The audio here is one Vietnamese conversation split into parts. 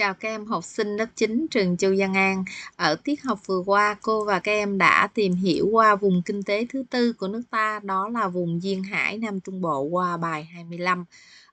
Chào các em học sinh lớp 9 trường Châu Giang An. Ở tiết học vừa qua, cô và các em đã tìm hiểu qua vùng kinh tế thứ tư của nước ta, đó là vùng duyên hải Nam Trung Bộ qua bài 25.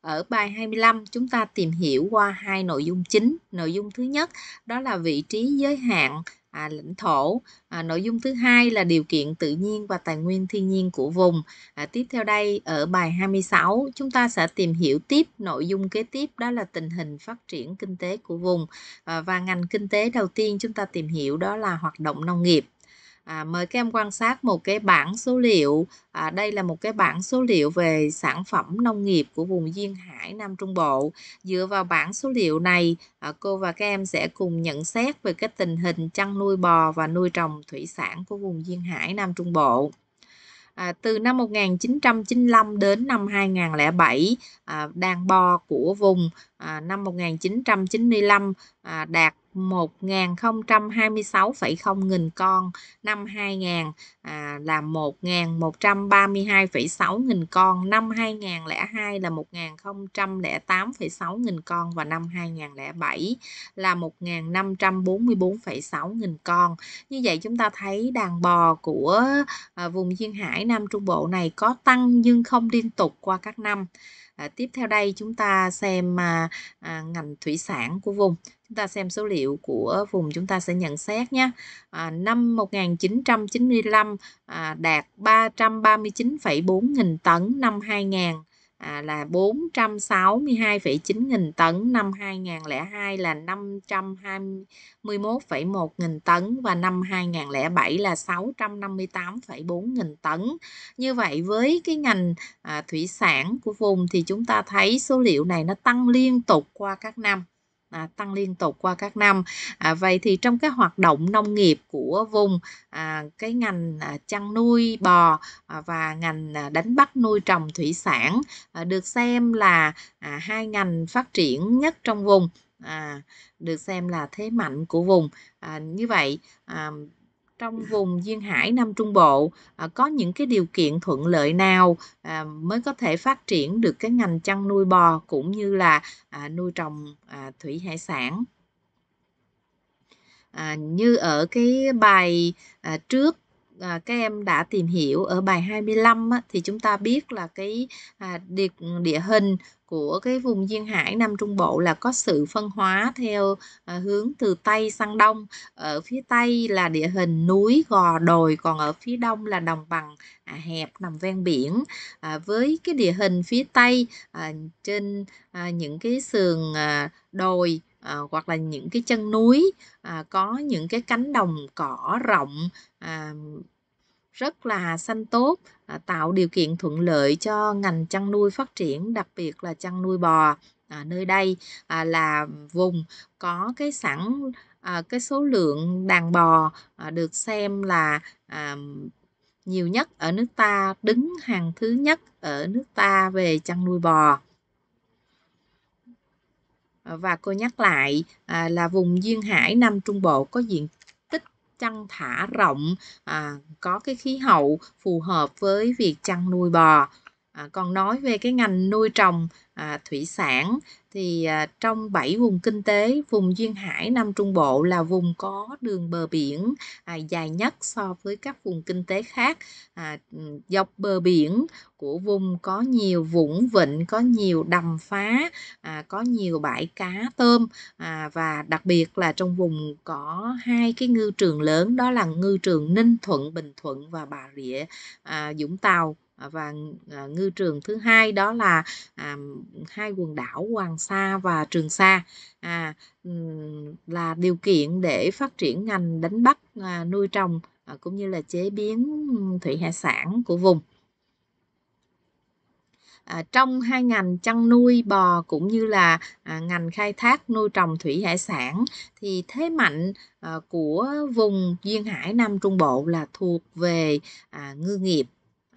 Ở bài 25 chúng ta tìm hiểu qua hai nội dung chính. Nội dung thứ nhất đó là vị trí giới hạn à, lãnh thổ. À, nội dung thứ hai là điều kiện tự nhiên và tài nguyên thiên nhiên của vùng. À, tiếp theo đây ở bài 26 chúng ta sẽ tìm hiểu tiếp nội dung kế tiếp đó là tình hình phát triển kinh tế của vùng à, và ngành kinh tế đầu tiên chúng ta tìm hiểu đó là hoạt động nông nghiệp. À, mời các em quan sát một cái bảng số liệu. À, đây là một cái bảng số liệu về sản phẩm nông nghiệp của vùng duyên hải Nam Trung Bộ. Dựa vào bảng số liệu này, à, cô và các em sẽ cùng nhận xét về cái tình hình chăn nuôi bò và nuôi trồng thủy sản của vùng duyên hải Nam Trung Bộ. À, từ năm 1995 đến năm 2007, à, đàn bò của vùng à, năm 1995 à, đạt 1.026,0 nghìn con năm 2000 à, là 1.132,6 nghìn con năm 2002 là 1.008,6 nghìn con và năm 2007 là 1.544,6 nghìn con như vậy chúng ta thấy đàn bò của à, vùng duyên hải Nam Trung Bộ này có tăng nhưng không liên tục qua các năm à, tiếp theo đây chúng ta xem mà à, ngành thủy sản của vùng chúng ta xem số liệu của vùng chúng ta sẽ nhận xét nhé à, năm 1995 à, đạt 339,4 nghìn tấn năm 2000 à, là 462,9 nghìn tấn, năm 2002 là 521,1 nghìn tấn và năm 2007 là 658,4 nghìn tấn. Như vậy với cái ngành à, thủy sản của vùng thì chúng ta thấy số liệu này nó tăng liên tục qua các năm à, tăng liên tục qua các năm à, vậy thì trong cái hoạt động nông nghiệp của vùng à, cái ngành à, chăn nuôi bò à, và ngành à, đánh bắt nuôi trồng thủy sản à, được xem là à, hai ngành phát triển nhất trong vùng à, được xem là thế mạnh của vùng à, như vậy à, trong vùng duyên hải Nam Trung Bộ à, có những cái điều kiện thuận lợi nào à, mới có thể phát triển được cái ngành chăn nuôi bò cũng như là à, nuôi trồng thủy hải sản như ở cái bài trước À, các em đã tìm hiểu ở bài 25 á, thì chúng ta biết là cái à, địa, địa hình của cái vùng duyên hải Nam Trung Bộ là có sự phân hóa theo à, hướng từ Tây sang Đông. Ở phía Tây là địa hình núi, gò, đồi, còn ở phía Đông là đồng bằng hẹp nằm ven biển. với cái địa hình phía Tây trên những cái sườn đồi à, hoặc là những cái chân núi à, có những cái cánh đồng cỏ rộng à, rất là xanh tốt à, tạo điều kiện thuận lợi cho ngành chăn nuôi phát triển đặc biệt là chăn nuôi bò à, nơi đây à, là vùng có cái sẵn à, cái số lượng đàn bò à, được xem là à, nhiều nhất ở nước ta đứng hàng thứ nhất ở nước ta về chăn nuôi bò Ờ, và cô nhắc lại à, là vùng duyên hải Nam Trung Bộ có diện tích chăn thả rộng à, có cái khí hậu phù hợp với việc chăn nuôi bò À, còn nói về cái ngành nuôi trồng à, thủy sản thì à, trong 7 vùng kinh tế, vùng duyên hải Nam Trung Bộ là vùng có đường bờ biển à, dài nhất so với các vùng kinh tế khác. À, dọc bờ biển của vùng có nhiều vũng vịnh, có nhiều đầm phá, à, có nhiều bãi cá tôm à, và đặc biệt là trong vùng có hai cái ngư trường lớn đó là ngư trường Ninh Thuận, Bình Thuận và Bà Rịa à, Vũng Tàu Ờ, và ờ, ngư trường thứ hai đó là à, hai quần đảo Hoàng Sa và Trường Sa à, là điều kiện để phát triển ngành đánh bắt à, nuôi trồng à, cũng như là chế biến thủy hải sản của vùng À, trong hai ngành chăn nuôi bò cũng như là à, ngành khai thác nuôi trồng thủy hải sản thì thế mạnh à, của vùng duyên hải nam trung bộ là thuộc về à, ngư nghiệp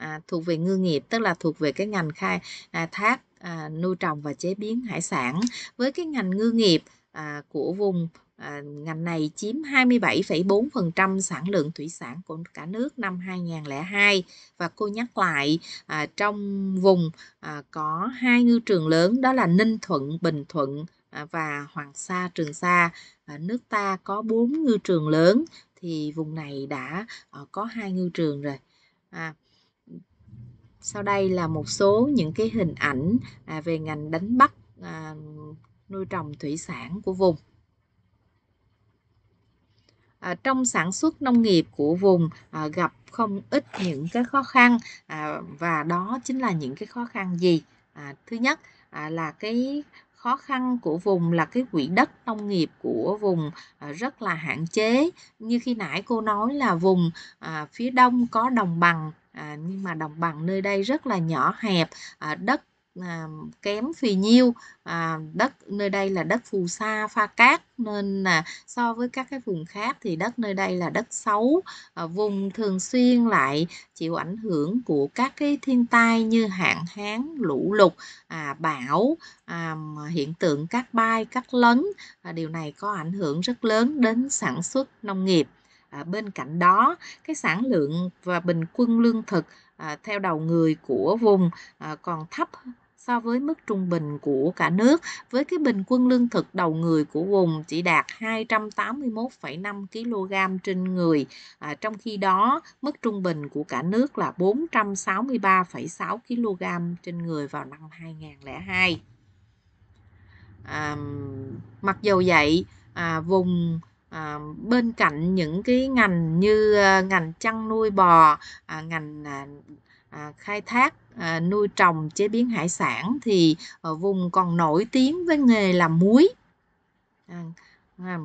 à, thuộc về ngư nghiệp tức là thuộc về cái ngành khai à, thác à, nuôi trồng và chế biến hải sản với cái ngành ngư nghiệp à, của vùng à, ngành này chiếm 27,4% sản lượng thủy sản của cả nước năm 2002 và cô nhắc lại à, trong vùng à, có hai ngư trường lớn đó là Ninh Thuận, Bình Thuận à, và Hoàng Sa, Trường Sa. À, nước ta có bốn ngư trường lớn thì vùng này đã à, có hai ngư trường rồi. À, sau đây là một số những cái hình ảnh à, về ngành đánh bắt à, nuôi trồng thủy sản của vùng à, trong sản xuất nông nghiệp của vùng à, gặp không ít những cái khó khăn à, và đó chính là những cái khó khăn gì à, thứ nhất à, là cái khó khăn của vùng là cái quỹ đất nông nghiệp của vùng à, rất là hạn chế như khi nãy cô nói là vùng à, phía đông có đồng bằng à, nhưng mà đồng bằng nơi đây rất là nhỏ hẹp à, đất à, kém phì nhiêu à, đất nơi đây là đất phù sa pha cát nên là so với các cái vùng khác thì đất nơi đây là đất xấu à, vùng thường xuyên lại chịu ảnh hưởng của các cái thiên tai như hạn hán lũ lụt à, bão à, hiện tượng cát bay cát lấn à, điều này có ảnh hưởng rất lớn đến sản xuất nông nghiệp À, bên cạnh đó cái sản lượng và bình quân lương thực à, theo đầu người của vùng à, còn thấp so với mức trung bình của cả nước với cái bình quân lương thực đầu người của vùng chỉ đạt 281,5 kg trên người à, trong khi đó mức trung bình của cả nước là 463,6 kg trên người vào năm 2002 à, mặc dù vậy à, vùng à, bên cạnh những cái ngành như à, ngành chăn nuôi bò à, ngành à, à, khai thác à, nuôi trồng chế biến hải sản thì ở ờ, vùng còn nổi tiếng với nghề làm muối à, à,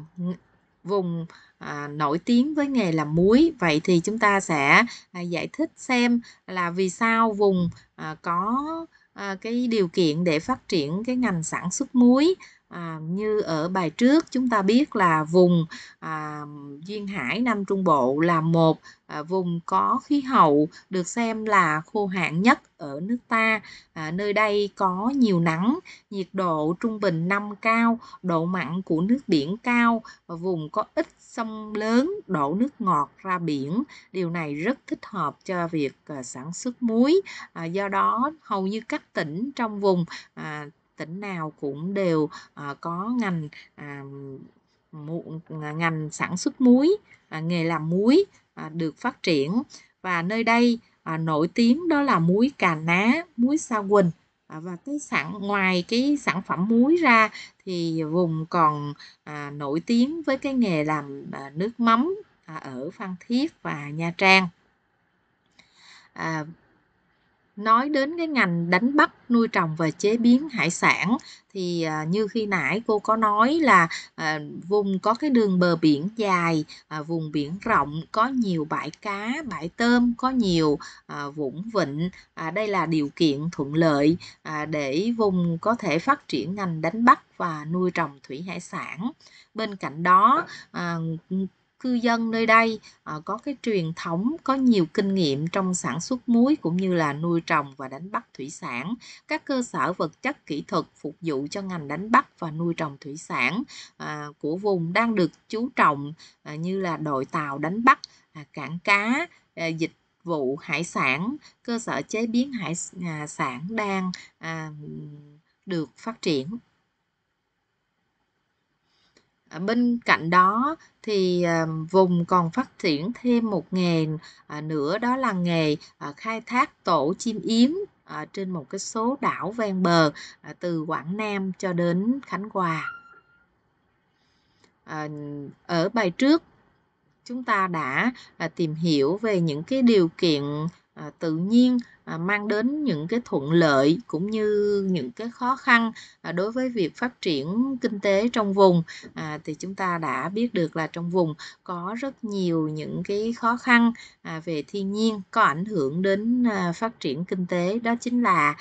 vùng à, nổi tiếng với nghề làm muối vậy thì chúng ta sẽ à, giải thích xem là vì sao vùng à, có à, cái điều kiện để phát triển cái ngành sản xuất muối à, như ở bài trước chúng ta biết là vùng à, duyên hải nam trung bộ là một à, vùng có khí hậu được xem là khô hạn nhất ở nước ta à, nơi đây có nhiều nắng nhiệt độ trung bình năm cao độ mặn của nước biển cao và vùng có ít sông lớn đổ nước ngọt ra biển điều này rất thích hợp cho việc à, sản xuất muối à, do đó hầu như các tỉnh trong vùng à, tỉnh nào cũng đều có ngành à, ngành sản xuất muối nghề làm muối được phát triển và nơi đây nổi tiếng đó là muối cà ná muối sa quỳnh. À, và cái sản ngoài cái sản phẩm muối ra thì vùng còn à, nổi tiếng với cái nghề làm à, nước mắm à, ở Phan Thiết và Nha Trang à, nói đến cái ngành đánh bắt nuôi trồng và chế biến hải sản thì à, như khi nãy cô có nói là à, vùng có cái đường bờ biển dài à, vùng biển rộng có nhiều bãi cá bãi tôm có nhiều vũng vịnh đây là điều kiện thuận lợi để vùng có thể phát triển ngành đánh bắt và nuôi trồng thủy hải sản bên cạnh đó cư dân nơi đây ờ, có cái truyền thống có nhiều kinh nghiệm trong sản xuất muối cũng như là nuôi trồng và đánh bắt thủy sản các cơ sở vật chất kỹ thuật phục vụ cho ngành đánh bắt và nuôi trồng thủy sản ờ, của vùng đang được chú trọng ờ, như là đội tàu đánh bắt à, cảng cá dịch vụ hải sản cơ sở chế biến hải à, sản đang à, được phát triển bên cạnh đó thì ờ, vùng còn phát triển thêm một nghề ờ, nữa đó là nghề ờ, khai thác tổ chim yến trên một cái số đảo ven bờ từ Quảng Nam cho đến Khánh Hòa. ở bài trước chúng ta đã tìm hiểu về những cái điều kiện tự nhiên À, mang đến những cái thuận lợi cũng như những cái khó khăn à, đối với việc phát triển kinh tế trong vùng à, thì chúng ta đã biết được là trong vùng có rất nhiều những cái khó khăn về thiên nhiên có ảnh hưởng đến phát triển kinh tế đó chính là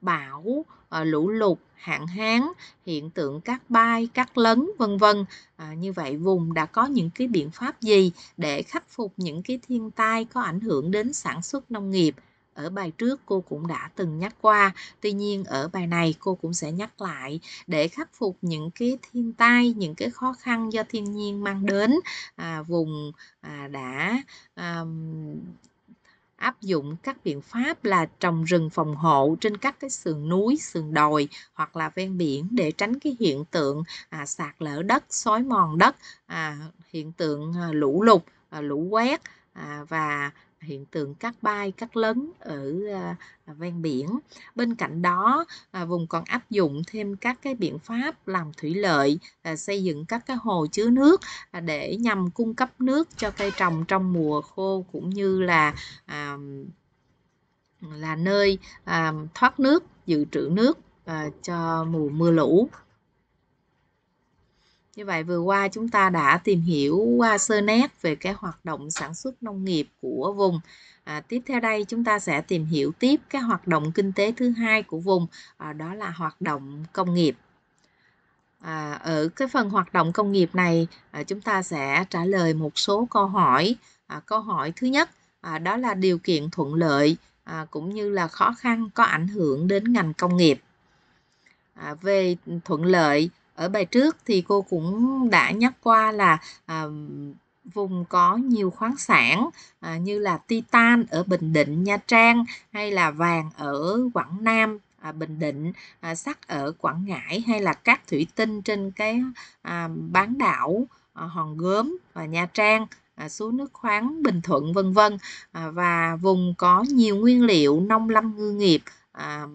bão lũ lụt hạn hán hiện tượng cát bay cát lấn vân vân à, như vậy vùng đã có những cái biện pháp gì để khắc phục những cái thiên tai có ảnh hưởng đến sản xuất nông nghiệp ở bài trước cô cũng đã từng nhắc qua tuy nhiên ở bài này cô cũng sẽ nhắc lại để khắc phục những cái thiên tai những cái khó khăn do thiên nhiên mang đến à, vùng à, đã à, áp dụng các biện pháp là trồng rừng phòng hộ trên các cái sườn núi, sườn đồi hoặc là ven biển để tránh cái hiện tượng à, sạt lở đất, xói mòn đất, à, hiện tượng à, lũ lụt, à, lũ quét à, và hiện tượng cát bay cát lớn ở à, à, ven biển bên cạnh đó à, vùng còn áp dụng thêm các cái biện pháp làm thủy lợi à, xây dựng các cái hồ chứa nước để nhằm cung cấp nước cho cây trồng trong mùa khô cũng như là là nơi thoát nước dự trữ nước cho mùa mưa lũ như vậy vừa qua chúng ta đã tìm hiểu qua sơ nét về cái hoạt động sản xuất nông nghiệp của vùng. À, tiếp theo đây chúng ta sẽ tìm hiểu tiếp cái hoạt động kinh tế thứ hai của vùng à, đó là hoạt động công nghiệp. À, ở cái phần hoạt động công nghiệp này à, chúng ta sẽ trả lời một số câu hỏi. À, câu hỏi thứ nhất à, đó là điều kiện thuận lợi à, cũng như là khó khăn có ảnh hưởng đến ngành công nghiệp. À, về thuận lợi ở bài trước thì cô cũng đã nhắc qua là à, vùng có nhiều khoáng sản à, như là titan ở Bình Định, Nha Trang hay là vàng ở Quảng Nam, à, Bình Định, à, sắt ở Quảng Ngãi hay là các thủy tinh trên cái à, bán đảo à, Hòn Gớm và Nha Trang À, số nước khoáng Bình Thuận vân vân à, và vùng có nhiều nguyên liệu nông lâm ngư nghiệp à,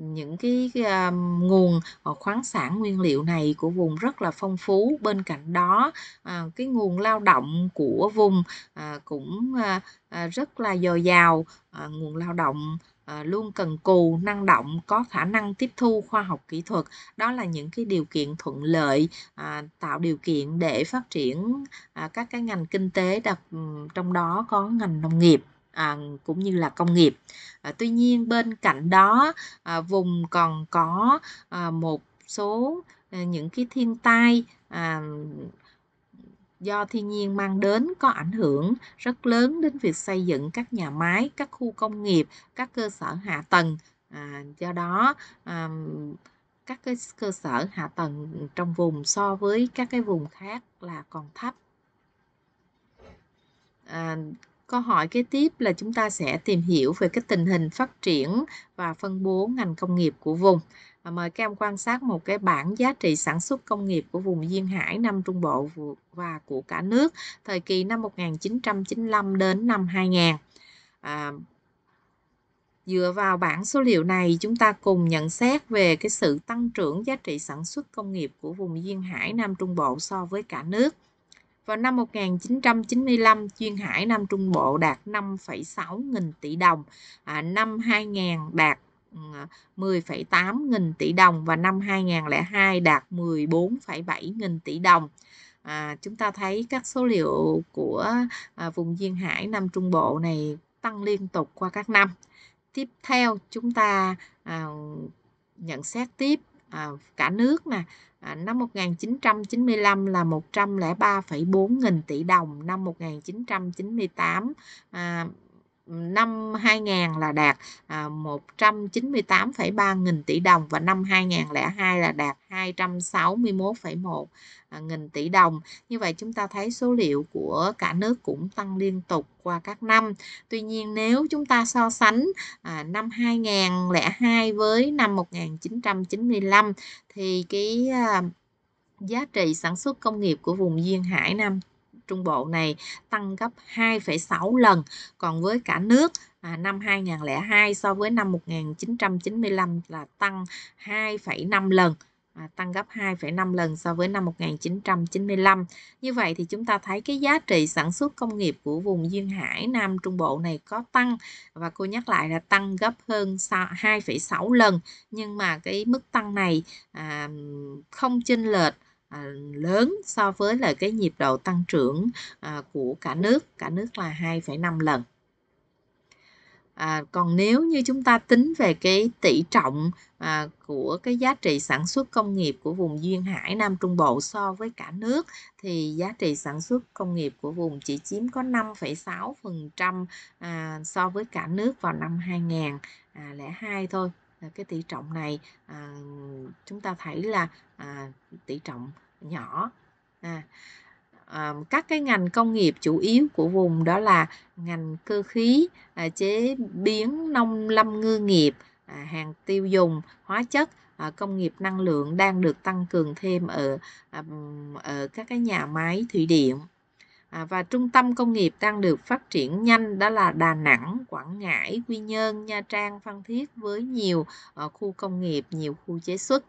những cái uh, nguồn ờ, khoáng sản nguyên liệu này của vùng rất là phong phú bên cạnh đó uh, cái nguồn lao động của vùng uh, cũng uh, uh, rất là dồi dào uh, nguồn lao động À, luôn cần cù năng động có khả năng tiếp thu khoa học kỹ thuật đó là những cái điều kiện thuận lợi à, tạo điều kiện để phát triển à, các cái ngành kinh tế đặc trong đó có ngành nông nghiệp à, cũng như là công nghiệp à, tuy nhiên bên cạnh đó à, vùng còn có à, một số à, những cái thiên tai à, do thiên nhiên mang đến có ảnh hưởng rất lớn đến việc xây dựng các nhà máy các khu công nghiệp các cơ sở hạ tầng à, do đó à, các cái cơ sở hạ tầng trong vùng so với các cái vùng khác là còn thấp à, Câu hỏi kế tiếp là chúng ta sẽ tìm hiểu về cái tình hình phát triển và phân bố ngành công nghiệp của vùng. À, mời các em quan sát một cái bảng giá trị sản xuất công nghiệp của vùng Duyên Hải Nam Trung Bộ và của cả nước thời kỳ năm 1995 đến năm 2000. À, dựa vào bảng số liệu này chúng ta cùng nhận xét về cái sự tăng trưởng giá trị sản xuất công nghiệp của vùng Duyên Hải Nam Trung Bộ so với cả nước. Vào năm 1995, duyên hải Nam Trung Bộ đạt 5,6 nghìn tỷ đồng, à, năm 2000 đạt 10,8 ừ, nghìn tỷ đồng và năm 2002 đạt 14,7 nghìn tỷ đồng. À, chúng ta thấy các số liệu của à, vùng duyên hải Nam Trung Bộ này tăng liên tục qua các năm. Tiếp theo chúng ta à, nhận xét tiếp à, cả nước mà à, năm 1995 là 103,4 nghìn tỷ đồng năm 1998 à, năm 2000 là đạt 198,3 à, nghìn tỷ đồng và năm 2002 là đạt 261,1 à, nghìn tỷ đồng. Như vậy chúng ta thấy số liệu của cả nước cũng tăng liên tục qua các năm. Tuy nhiên nếu chúng ta so sánh à, năm 2002 với năm 1995 thì cái giá trị sản xuất công nghiệp của vùng duyên hải Nam Trung Bộ này tăng gấp 2,6 lần còn với cả nước à, năm 2002 so với năm 1995 là tăng 2,5 lần à, tăng gấp 2,5 lần so với năm 1995. Như vậy thì chúng ta thấy cái giá trị sản xuất công nghiệp của vùng duyên hải Nam Trung Bộ này có tăng và cô nhắc lại là tăng gấp hơn 2,6 lần nhưng mà cái mức tăng này à, không chênh lệch À, lớn so với là cái nhịp độ tăng trưởng à, của cả nước cả nước là 2,5 lần à, còn nếu như chúng ta tính về cái tỷ trọng à, của cái giá trị sản xuất công nghiệp của vùng duyên hải nam trung bộ so với cả nước thì giá trị sản xuất công nghiệp của vùng chỉ chiếm có 5,6% à, so với cả nước vào năm 2002 thôi cái tỷ trọng này à, chúng ta thấy là à, tỷ trọng nhỏ à, à, các cái ngành công nghiệp chủ yếu của vùng đó là ngành cơ khí à, chế biến nông lâm ngư nghiệp à, hàng tiêu dùng hóa chất à, công nghiệp năng lượng đang được tăng cường thêm ở à, ở các cái nhà máy thủy điện À, và trung tâm công nghiệp đang được phát triển nhanh đó là Đà Nẵng, Quảng Ngãi, Quy Nhơn, Nha Trang, Phan Thiết với nhiều ờ, khu công nghiệp, nhiều khu chế xuất.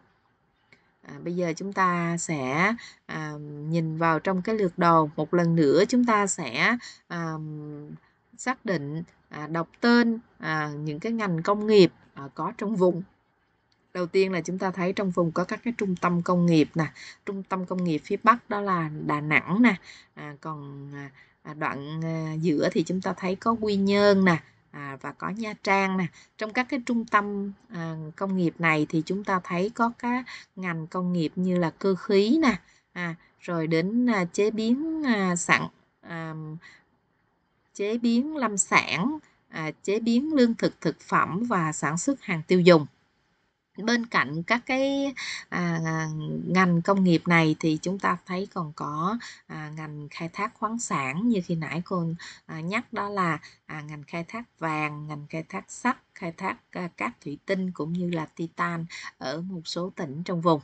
À, bây giờ chúng ta sẽ à, nhìn vào trong cái lượt đồ một lần nữa chúng ta sẽ à, xác định à, đọc tên à, những cái ngành công nghiệp à, có trong vùng đầu tiên là chúng ta thấy trong vùng có các cái trung tâm công nghiệp nè trung tâm công nghiệp phía bắc đó là đà nẵng nè à, còn à, à, đoạn à, giữa thì chúng ta thấy có quy nhơn nè à, và có Nha Trang nè. Trong các cái trung tâm à, công nghiệp này thì chúng ta thấy có các ngành công nghiệp như là cơ khí nè, à, rồi đến à, chế biến à, sẵn à, chế biến lâm sản, à, chế biến lương thực thực phẩm và sản xuất hàng tiêu dùng bên cạnh các cái à, à, ngành công nghiệp này thì chúng ta thấy còn có à, ngành khai thác khoáng sản như khi nãy cô à, nhắc đó là à, ngành khai thác vàng ngành khai thác sắt khai thác à, cát thủy tinh cũng như là titan ở một số tỉnh trong vùng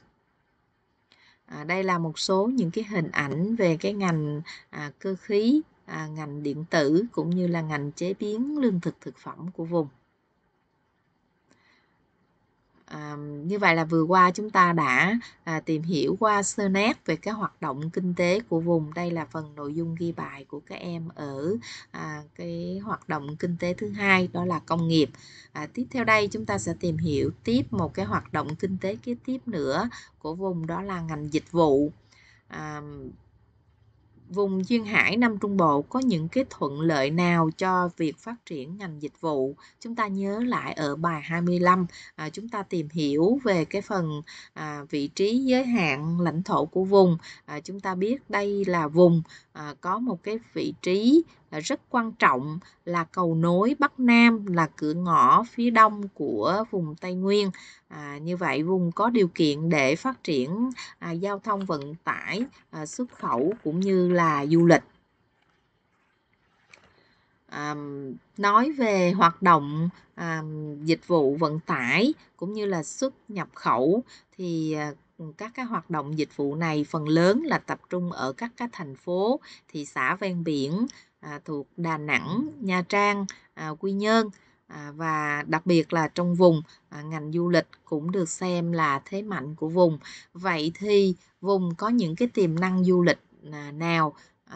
à, đây là một số những cái hình ảnh về cái ngành à, cơ khí à, ngành điện tử cũng như là ngành chế biến lương thực thực phẩm của vùng như vậy là vừa qua chúng ta đã à, tìm hiểu qua sơ nét về cái hoạt động kinh tế của vùng. Đây là phần nội dung ghi bài của các em ở à, cái hoạt động kinh tế thứ hai đó là công nghiệp. À, tiếp theo đây chúng ta sẽ tìm hiểu tiếp một cái hoạt động kinh tế kế tiếp nữa của vùng đó là ngành dịch vụ. À, Vùng duyên hải Nam Trung Bộ có những cái thuận lợi nào cho việc phát triển ngành dịch vụ? Chúng ta nhớ lại ở bài 25, à, chúng ta tìm hiểu về cái phần à, vị trí giới hạn lãnh thổ của vùng. À, chúng ta biết đây là vùng à, có một cái vị trí rất quan trọng là cầu nối Bắc Nam là cửa ngõ phía đông của vùng Tây Nguyên. À, như vậy vùng có điều kiện để phát triển à, giao thông vận tải, à, xuất khẩu cũng như là du lịch. À, nói về hoạt động à, dịch vụ vận tải cũng như là xuất nhập khẩu thì à, các cái hoạt động dịch vụ này phần lớn là tập trung ở các cái thành phố thị xã ven biển À, thuộc Đà Nẵng, Nha Trang, à, Quy Nhơn à, và đặc biệt là trong vùng ngành du lịch cũng được xem là thế mạnh của vùng. Vậy thì vùng có những cái tiềm năng du lịch nào?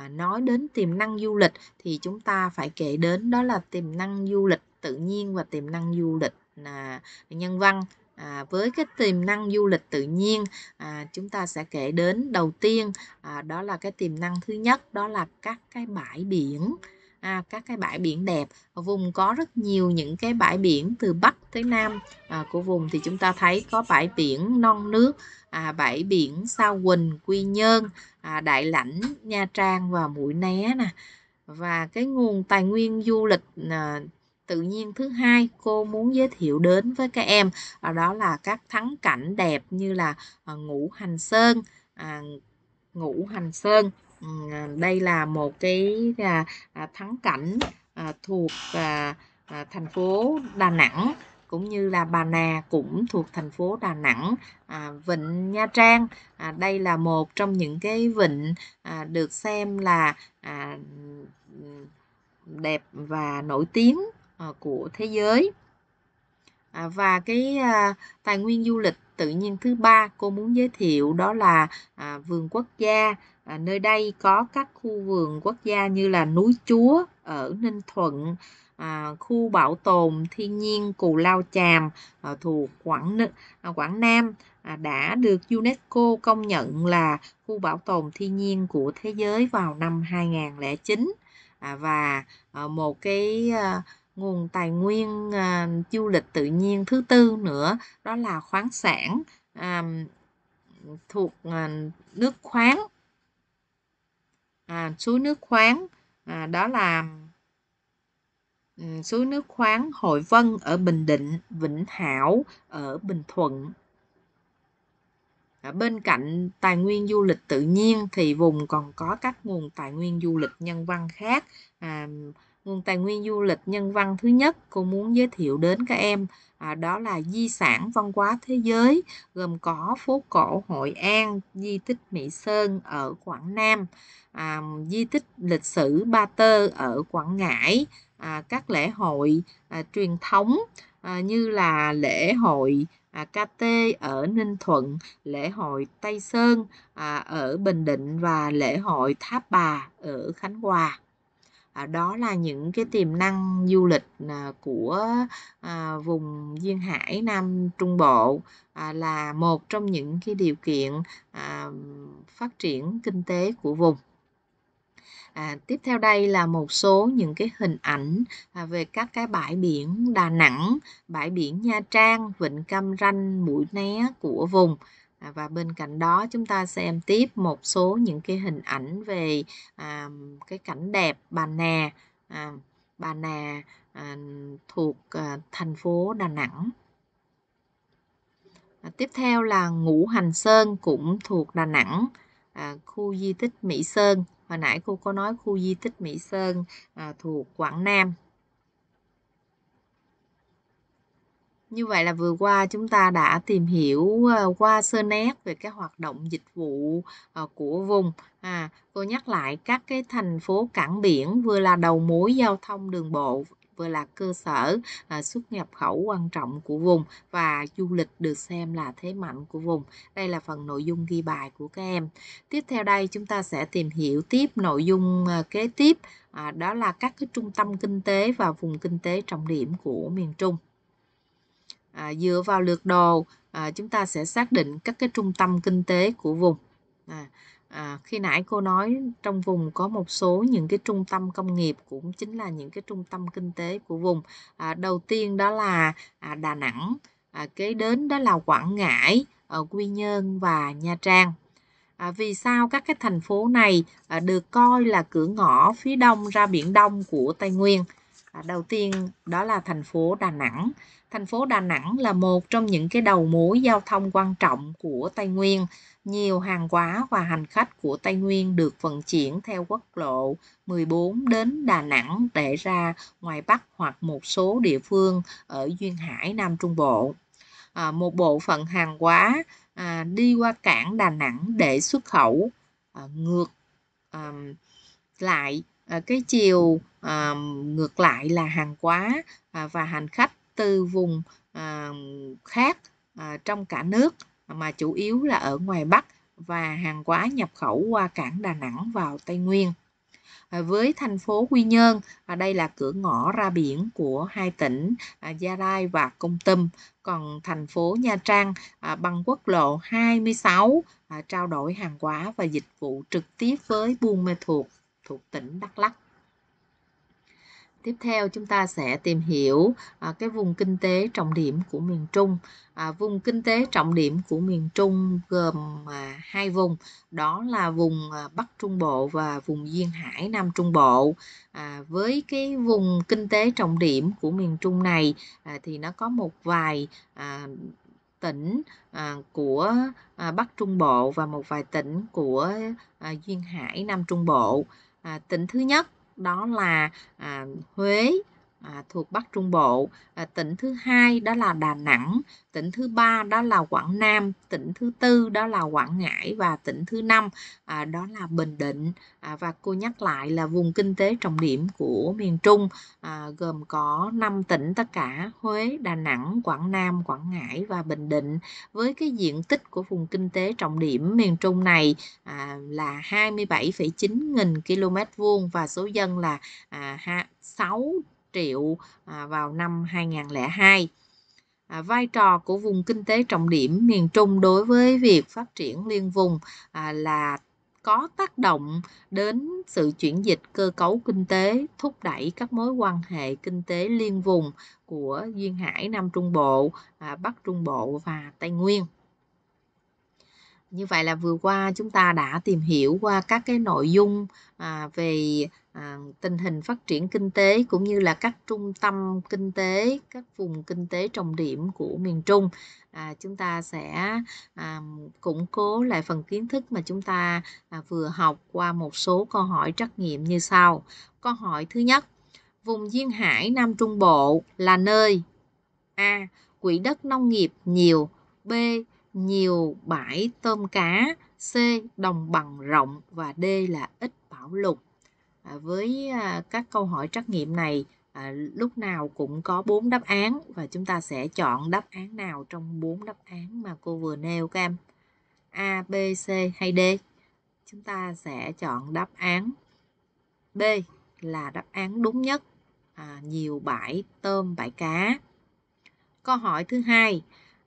nói đến tiềm năng du lịch thì chúng ta phải kể đến đó là tiềm năng du lịch tự nhiên và tiềm năng du lịch à, nhân văn À, với cái tiềm năng du lịch tự nhiên à, chúng ta sẽ kể đến đầu tiên à, đó là cái tiềm năng thứ nhất đó là các cái bãi biển à, các cái bãi biển đẹp vùng có rất nhiều những cái bãi biển từ bắc tới nam à, của vùng thì chúng ta thấy có bãi biển non nước à, bãi biển Sa quỳnh quy nhơn à, đại lãnh nha trang và mũi né nè và cái nguồn tài nguyên du lịch à, tự nhiên thứ hai cô muốn giới thiệu đến với các em à, đó là các thắng cảnh đẹp như là à, ngũ hành sơn à, ngũ hành sơn ừ, đây là một cái thắng cảnh thuộc thành phố đà nẵng cũng như là Bà Nà cũng thuộc thành phố Đà Nẵng, vịnh Nha Trang. đây là một trong những cái vịnh được xem là đẹp và nổi tiếng Ờ, của thế giới à, và cái à, tài nguyên du lịch tự nhiên thứ ba cô muốn giới thiệu đó là à, vườn quốc gia nơi đây có các khu vườn quốc gia như là núi chúa ở ninh thuận khu bảo tồn thiên nhiên cù lao chàm à, thuộc quảng quảng nam đã được unesco công nhận là khu bảo tồn thiên nhiên của thế giới vào năm 2009 à, và một cái nguồn tài nguyên à, du lịch tự nhiên thứ tư nữa đó là khoáng sản à, thuộc à, nước khoáng à, suối nước khoáng à, đó là ừ, suối nước khoáng Hội Vân ở Bình Định, Vĩnh Hảo ở Bình Thuận. Ở bên cạnh tài nguyên du lịch tự nhiên thì vùng còn có các nguồn tài nguyên du lịch nhân văn khác à, nguồn tài nguyên du lịch nhân văn thứ nhất cô muốn giới thiệu đến các em à, đó là di sản văn hóa thế giới gồm có phố cổ Hội An, di tích Mỹ Sơn ở Quảng Nam, à, di tích lịch sử Ba Tơ ở Quảng Ngãi, à, các lễ hội à, truyền thống à, như là lễ hội à, KT ở Ninh Thuận, lễ hội Tây Sơn à, ở Bình Định và lễ hội Tháp Bà ở Khánh Hòa à, đó là những cái tiềm năng du lịch à, của à, vùng duyên hải nam trung bộ à, là một trong những cái điều kiện à, phát triển kinh tế của vùng À, tiếp theo đây là một số những cái hình ảnh à, về các cái bãi biển Đà Nẵng, bãi biển Nha Trang, Vịnh Cam Ranh, Mũi Né của vùng. À, và bên cạnh đó chúng ta xem tiếp một số những cái hình ảnh về à, cái cảnh đẹp Bà nè à, Bà nè à, thuộc à, thành phố Đà Nẵng à, tiếp theo là Ngũ Hành Sơn cũng thuộc Đà Nẵng à, khu di tích Mỹ Sơn hồi nãy cô có nói khu di tích Mỹ Sơn à, thuộc Quảng Nam Như vậy là vừa qua chúng ta đã tìm hiểu ờ, qua sơ nét về các hoạt động dịch vụ ờ, của vùng. À, tôi nhắc lại các cái thành phố cảng biển vừa là đầu mối giao thông đường bộ vừa là cơ sở à, xuất nhập khẩu quan trọng của vùng và du lịch được xem là thế mạnh của vùng. Đây là phần nội dung ghi bài của các em. Tiếp theo đây chúng ta sẽ tìm hiểu tiếp nội dung à, kế tiếp à, đó là các cái trung tâm kinh tế và vùng kinh tế trọng điểm của miền Trung à, dựa vào lượt đồ à, chúng ta sẽ xác định các cái trung tâm kinh tế của vùng à, à, khi nãy cô nói trong vùng có một số những cái trung tâm công nghiệp cũng chính là những cái trung tâm kinh tế của vùng à, đầu tiên đó là à, Đà Nẵng à, kế đến đó là Quảng Ngãi à, Quy Nhơn và Nha Trang à, vì sao các cái thành phố này à, được coi là cửa ngõ phía đông ra biển đông của Tây Nguyên à, đầu tiên đó là thành phố Đà Nẵng Thành phố Đà Nẵng là một trong những cái đầu mối giao thông quan trọng của Tây Nguyên. Nhiều hàng hóa và hành khách của Tây Nguyên được vận chuyển theo quốc lộ 14 đến Đà Nẵng để ra ngoài Bắc hoặc một số địa phương ở Duyên Hải, Nam Trung Bộ. À, một bộ phận hàng hóa à, đi qua cảng Đà Nẵng để xuất khẩu à, ngược à, lại à, cái chiều à, ngược lại là hàng hóa à, và hành khách từ vùng à, khác à, trong cả nước mà chủ yếu là ở ngoài Bắc và hàng hóa nhập khẩu qua cảng Đà Nẵng vào Tây Nguyên. À, với thành phố Quy Nhơn, à, đây là cửa ngõ ra biển của hai tỉnh à, Gia Lai và Công Tâm. Còn thành phố Nha Trang à, bằng quốc lộ 26 à, trao đổi hàng hóa và dịch vụ trực tiếp với Buôn Mê Thuột thuộc tỉnh Đắk Lắk. Tiếp theo chúng ta sẽ tìm hiểu à, cái vùng kinh tế trọng điểm của miền Trung. À, vùng kinh tế trọng điểm của miền Trung gồm à, hai vùng, đó là vùng à, Bắc Trung Bộ và vùng Duyên Hải Nam Trung Bộ. À, với cái vùng kinh tế trọng điểm của miền Trung này à, thì nó có một vài à, tỉnh à, của à, Bắc Trung Bộ và một vài tỉnh của à, Duyên Hải Nam Trung Bộ. À, tỉnh thứ nhất đó là à, Huế à, thuộc Bắc Trung Bộ. À, tỉnh thứ hai đó là Đà Nẵng, tỉnh thứ ba đó là Quảng Nam, tỉnh thứ tư đó là Quảng Ngãi và tỉnh thứ năm à, đó là Bình Định. À, và cô nhắc lại là vùng kinh tế trọng điểm của miền Trung à, gồm có 5 tỉnh tất cả Huế, Đà Nẵng, Quảng Nam, Quảng Ngãi và Bình Định với cái diện tích của vùng kinh tế trọng điểm miền Trung này à, là 27,9 nghìn km vuông và số dân là à, 6 triệu à, vào năm 2002. À, vai trò của vùng kinh tế trọng điểm miền Trung đối với việc phát triển liên vùng à, là có tác động đến sự chuyển dịch cơ cấu kinh tế, thúc đẩy các mối quan hệ kinh tế liên vùng của Duyên Hải Nam Trung Bộ, Bắc Trung Bộ và Tây Nguyên như vậy là vừa qua chúng ta đã tìm hiểu qua các cái nội dung à, về à, tình hình phát triển kinh tế cũng như là các trung tâm kinh tế các vùng kinh tế trọng điểm của miền trung à, chúng ta sẽ à, củng cố lại phần kiến thức mà chúng ta à, vừa học qua một số câu hỏi trắc nghiệm như sau câu hỏi thứ nhất vùng duyên hải nam trung bộ là nơi a quỹ đất nông nghiệp nhiều b nhiều bãi tôm cá, C đồng bằng rộng và D là ít bảo lục À, với à, các câu hỏi trắc nghiệm này à, lúc nào cũng có bốn đáp án và chúng ta sẽ chọn đáp án nào trong bốn đáp án mà cô vừa nêu các em. A, B, C hay D? Chúng ta sẽ chọn đáp án B là đáp án đúng nhất. À, nhiều bãi tôm bãi cá. Câu hỏi thứ hai,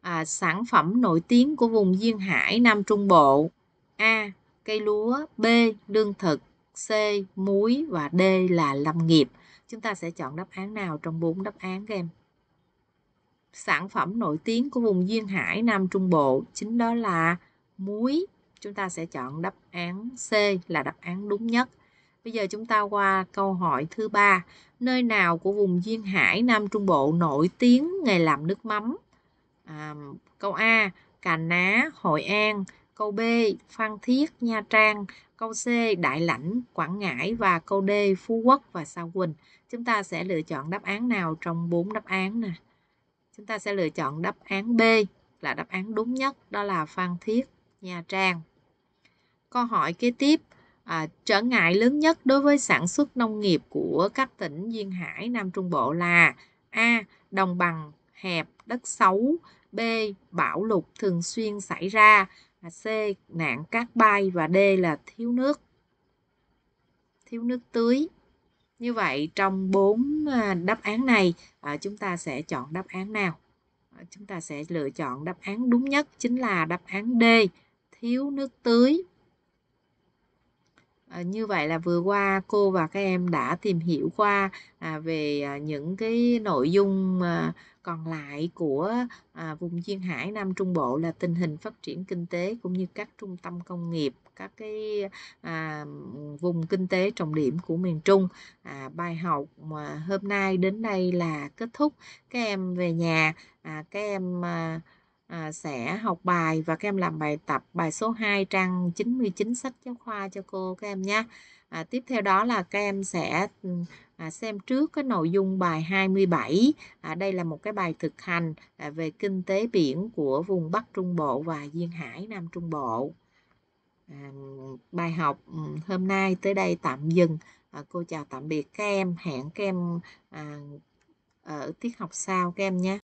à, sản phẩm nổi tiếng của vùng duyên hải nam trung bộ a cây lúa b lương thực c muối và d là lâm nghiệp chúng ta sẽ chọn đáp án nào trong bốn đáp án các em sản phẩm nổi tiếng của vùng duyên hải nam trung bộ chính đó là muối chúng ta sẽ chọn đáp án c là đáp án đúng nhất Bây giờ chúng ta qua câu hỏi thứ ba. Nơi nào của vùng duyên hải Nam Trung Bộ nổi tiếng nghề làm nước mắm? à, câu A Cà Ná Hội An câu B Phan Thiết Nha Trang câu C Đại Lãnh Quảng Ngãi và câu D Phú Quốc và Sa Huỳnh chúng ta sẽ lựa chọn đáp án nào trong bốn đáp án nè chúng ta sẽ lựa chọn đáp án B là đáp án đúng nhất đó là Phan Thiết Nha Trang câu hỏi kế tiếp à, trở ngại lớn nhất đối với sản xuất nông nghiệp của các tỉnh duyên hải Nam Trung Bộ là a đồng bằng hẹp, đất xấu, B. Bão lụt thường xuyên xảy ra, C. Nạn cát bay và D là thiếu nước. Thiếu nước tưới. Như vậy trong bốn à, đáp án này à, chúng ta sẽ chọn đáp án nào? À, chúng ta sẽ lựa chọn đáp án đúng nhất chính là đáp án D, thiếu nước tưới Ờ, như vậy là vừa qua cô và các em đã tìm hiểu qua à, về à, những cái nội dung à, còn lại của à, vùng duyên hải Nam Trung Bộ là tình hình phát triển kinh tế cũng như các trung tâm công nghiệp các cái vùng kinh tế trọng điểm của miền Trung bài học mà hôm nay đến đây là kết thúc các em về nhà các em à, sẽ học bài và các em làm bài tập bài số 2 trang 99 sách giáo khoa cho cô các em nhé. À, tiếp theo đó là các em sẽ à, xem trước cái nội dung bài 27. À, đây là một cái bài thực hành à, về kinh tế biển của vùng Bắc Trung Bộ và Duyên Hải Nam Trung Bộ. À, bài học ừ, hôm nay tới đây tạm dừng. À, cô chào tạm biệt các em. Hẹn các em à, ở tiết học sau các em nhé.